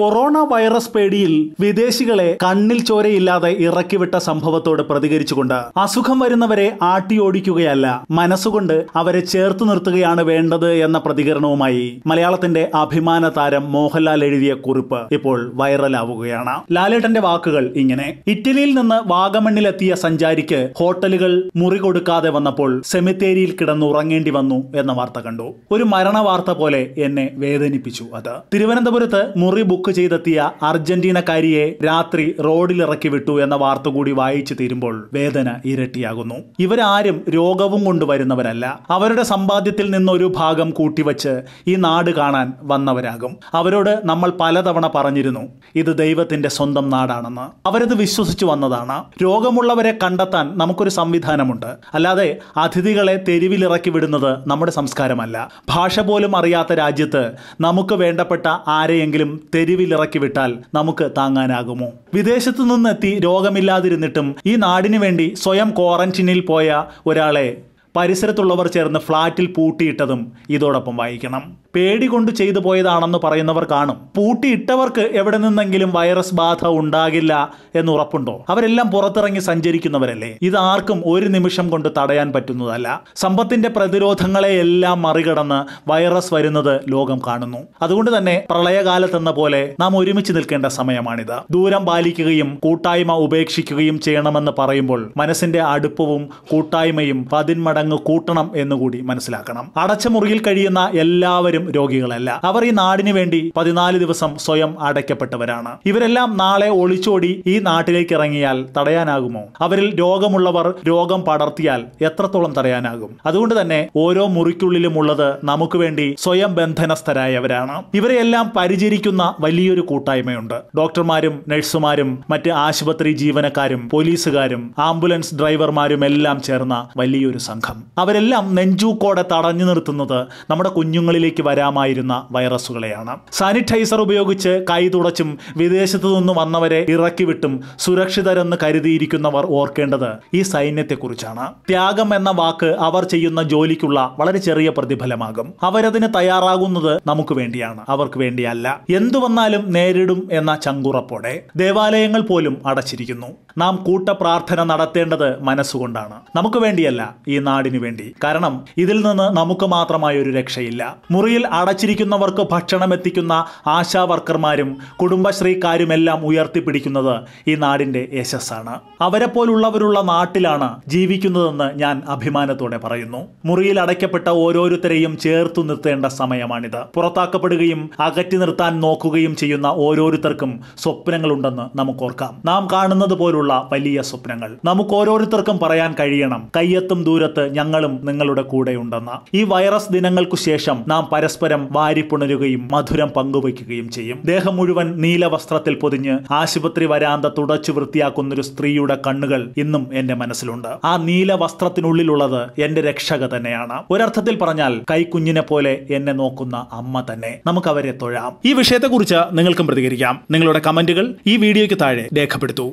corona virus പേടിയിൽ വിദേശികളെ കണ്ണിൽ ചോരയില്ലാതെ ഇറക്കിവിട്ട സംഭവത്തോട് പ്രതികരിച്ചുകൊണ്ട് അസുഖം വരുന്നവരെ ആട്ടിയോടിക്കുകയല്ല മനസ്സുകൊണ്ട് അവരെ ചേർത്ത് നിർത്തുകയാണ് വേണ്ടത് എന്ന പ്രതികരണവുമായി മലയാളത്തിന്റെ അഭിമാന താരം മോഹൻലാൽ എഴുതിയ കുറിപ്പ് ഇപ്പോൾ വൈറലാവുകയാണ് ലാലേട്ടന്റെ വാക്കുകൾ ഇങ്ങനെ ഇറ്റലിയിൽ നിന്ന് വാഗമണ്ണിലെത്തിയ സഞ്ചാരിക്ക് ഹോട്ടലുകൾ മുറി കൊടുക്കാതെ വന്നപ്പോൾ സെമിത്തേരിയിൽ കിടന്നുറങ്ങേണ്ടി വന്നു എന്ന വാർത്ത കണ്ടു ഒരു മരണ വാർത്ത പോലെ എന്നെ വേദനിപ്പിച്ചു അത് തിരുവനന്തപുരത്ത് മുറി ബുക്ക് ബുക്ക് ചെയ്തെത്തിയ അർജന്റീനക്കാരിയെ രാത്രി റോഡിലിറക്കി വിട്ടു എന്ന വാർത്ത കൂടി വായിച്ചു തീരുമ്പോൾ വേദന ഇരട്ടിയാകുന്നു ഇവരാരും രോഗവും കൊണ്ടുവരുന്നവരല്ല അവരുടെ സമ്പാദ്യത്തിൽ നിന്നൊരു ഭാഗം കൂട്ടിവച്ച് ഈ നാട് കാണാൻ വന്നവരാകും അവരോട് നമ്മൾ പലതവണ പറഞ്ഞിരുന്നു ഇത് ദൈവത്തിന്റെ സ്വന്തം നാടാണെന്ന് അവരത് വിശ്വസിച്ചു വന്നതാണ് രോഗമുള്ളവരെ കണ്ടെത്താൻ നമുക്കൊരു സംവിധാനമുണ്ട് അല്ലാതെ അതിഥികളെ തെരുവിലിറക്കി വിടുന്നത് നമ്മുടെ സംസ്കാരമല്ല ഭാഷ പോലും അറിയാത്ത രാജ്യത്ത് നമുക്ക് വേണ്ടപ്പെട്ട ആരെയെങ്കിലും തെരുവിൽ ദ്വീപിൽ ഇറക്കി വിട്ടാൽ നമുക്ക് താങ്ങാനാകുമോ വിദേശത്തു നിന്നെത്തി രോഗമില്ലാതിരുന്നിട്ടും ഈ നാടിനു വേണ്ടി സ്വയം ക്വാറന്റീനിൽ പോയ ഒരാളെ പരിസരത്തുള്ളവർ ചേർന്ന് ഫ്ളാറ്റിൽ പൂട്ടിയിട്ടതും ഇതോടൊപ്പം വായിക്കണം പേടി കൊണ്ട് ചെയ്തു പോയതാണെന്ന് പറയുന്നവർ കാണും പൂട്ടിയിട്ടവർക്ക് എവിടെ നിന്നെങ്കിലും വൈറസ് ബാധ ഉണ്ടാകില്ല എന്ന് ഉറപ്പുണ്ടോ അവരെല്ലാം പുറത്തിറങ്ങി സഞ്ചരിക്കുന്നവരല്ലേ ഇത് ആർക്കും ഒരു നിമിഷം കൊണ്ട് തടയാൻ പറ്റുന്നതല്ല സമ്പത്തിന്റെ പ്രതിരോധങ്ങളെ എല്ലാം മറികടന്ന് വൈറസ് വരുന്നത് ലോകം കാണുന്നു അതുകൊണ്ട് തന്നെ പ്രളയകാലത്തെന്ന പോലെ നാം ഒരുമിച്ച് നിൽക്കേണ്ട സമയമാണിത് ദൂരം പാലിക്കുകയും കൂട്ടായ്മ ഉപേക്ഷിക്കുകയും ചെയ്യണമെന്ന് പറയുമ്പോൾ മനസ്സിന്റെ അടുപ്പവും കൂട്ടായ്മയും പതിന്മടങ്ങ് കൂട്ടണം എന്നുകൂടി മനസ്സിലാക്കണം അടച്ച മുറിയിൽ കഴിയുന്ന എല്ലാവരും എല്ലാവരും രോഗികളല്ല അവർ ഈ നാടിനു വേണ്ടി പതിനാല് ദിവസം സ്വയം അടയ്ക്കപ്പെട്ടവരാണ് ഇവരെല്ലാം നാളെ ഒളിച്ചോടി ഈ നാട്ടിലേക്ക് ഇറങ്ങിയാൽ തടയാനാകുമോ അവരിൽ രോഗമുള്ളവർ രോഗം പടർത്തിയാൽ എത്രത്തോളം തടയാനാകും അതുകൊണ്ട് തന്നെ ഓരോ മുറിക്കുള്ളിലും ഉള്ളത് നമുക്ക് വേണ്ടി സ്വയം ബന്ധനസ്ഥരായവരാണ് ഇവരെയെല്ലാം പരിചരിക്കുന്ന വലിയൊരു കൂട്ടായ്മയുണ്ട് ഡോക്ടർമാരും നഴ്സുമാരും മറ്റ് ആശുപത്രി ജീവനക്കാരും പോലീസുകാരും ആംബുലൻസ് ഡ്രൈവർമാരും എല്ലാം ചേർന്ന വലിയൊരു സംഘം അവരെല്ലാം നെഞ്ചൂക്കോടെ തടഞ്ഞു നിർത്തുന്നത് നമ്മുടെ കുഞ്ഞുങ്ങളിലേക്ക് വരാമായിരുന്ന വൈറസുകളെയാണ് സാനിറ്റൈസർ ഉപയോഗിച്ച് കൈ തുടച്ചും വിദേശത്തു നിന്ന് വന്നവരെ ഇറക്കി വിട്ടും സുരക്ഷിതരെന്ന് കരുതിയിരിക്കുന്നവർ ഓർക്കേണ്ടത് ഈ സൈന്യത്തെക്കുറിച്ചാണ് ത്യാഗം എന്ന വാക്ക് അവർ ചെയ്യുന്ന ജോലിക്കുള്ള വളരെ ചെറിയ പ്രതിഫലമാകും അവരതിന് തയ്യാറാകുന്നത് നമുക്ക് വേണ്ടിയാണ് അവർക്ക് വേണ്ടിയല്ല എന്തു വന്നാലും നേരിടും എന്ന ചങ്കുറപ്പോടെ ദേവാലയങ്ങൾ പോലും അടച്ചിരിക്കുന്നു നാം കൂട്ട പ്രാർത്ഥന നടത്തേണ്ടത് മനസ്സുകൊണ്ടാണ് നമുക്ക് വേണ്ടിയല്ല ഈ നാടിനു വേണ്ടി കാരണം ഇതിൽ നിന്ന് നമുക്ക് മാത്രമായ ഒരു രക്ഷയില്ല മുറിയിൽ വീട്ടിൽ അടച്ചിരിക്കുന്നവർക്ക് ഭക്ഷണം എത്തിക്കുന്ന ആശാ വർക്കർമാരും കുടുംബശ്രീക്കാരുമെല്ലാം ഉയർത്തിപ്പിടിക്കുന്നത് ഈ നാടിൻ്റെ യശസ്സാണ് അവരെ പോലുള്ളവരുള്ള നാട്ടിലാണ് ജീവിക്കുന്നതെന്ന് ഞാൻ അഭിമാനത്തോടെ പറയുന്നു മുറിയിൽ അടയ്ക്കപ്പെട്ട ഓരോരുത്തരെയും ചേർത്തു നിർത്തേണ്ട സമയമാണിത് പുറത്താക്കപ്പെടുകയും അകറ്റി നിർത്താൻ നോക്കുകയും ചെയ്യുന്ന ഓരോരുത്തർക്കും സ്വപ്നങ്ങളുണ്ടെന്ന് നമുക്ക് ഓർക്കാം നാം കാണുന്നത് പോലുള്ള വലിയ സ്വപ്നങ്ങൾ നമുക്ക് ഓരോരുത്തർക്കും പറയാൻ കഴിയണം കയ്യെത്തും ദൂരത്ത് ഞങ്ങളും നിങ്ങളുടെ കൂടെയുണ്ടെന്ന് ഈ വൈറസ് ദിനങ്ങൾക്കു ശേഷം നാം പരസ്പരം വാരിപ്പുണരുകയും മധുരം പങ്കുവയ്ക്കുകയും ചെയ്യും ദേഹം മുഴുവൻ നീല വസ്ത്രത്തിൽ പൊതിഞ്ഞ് ആശുപത്രി വരാന്ത തുടച്ചു വൃത്തിയാക്കുന്നൊരു സ്ത്രീയുടെ കണ്ണുകൾ ഇന്നും എന്റെ മനസ്സിലുണ്ട് ആ നീല വസ്ത്രത്തിനുള്ളിലുള്ളത് എന്റെ രക്ഷക തന്നെയാണ് ഒരർത്ഥത്തിൽ പറഞ്ഞാൽ കൈക്കുഞ്ഞിനെ പോലെ എന്നെ നോക്കുന്ന അമ്മ തന്നെ നമുക്ക് അവരെ തൊഴാം ഈ വിഷയത്തെക്കുറിച്ച് നിങ്ങൾക്കും പ്രതികരിക്കാം നിങ്ങളുടെ കമന്റുകൾ ഈ വീഡിയോയ്ക്ക് താഴെ രേഖപ്പെടുത്തൂ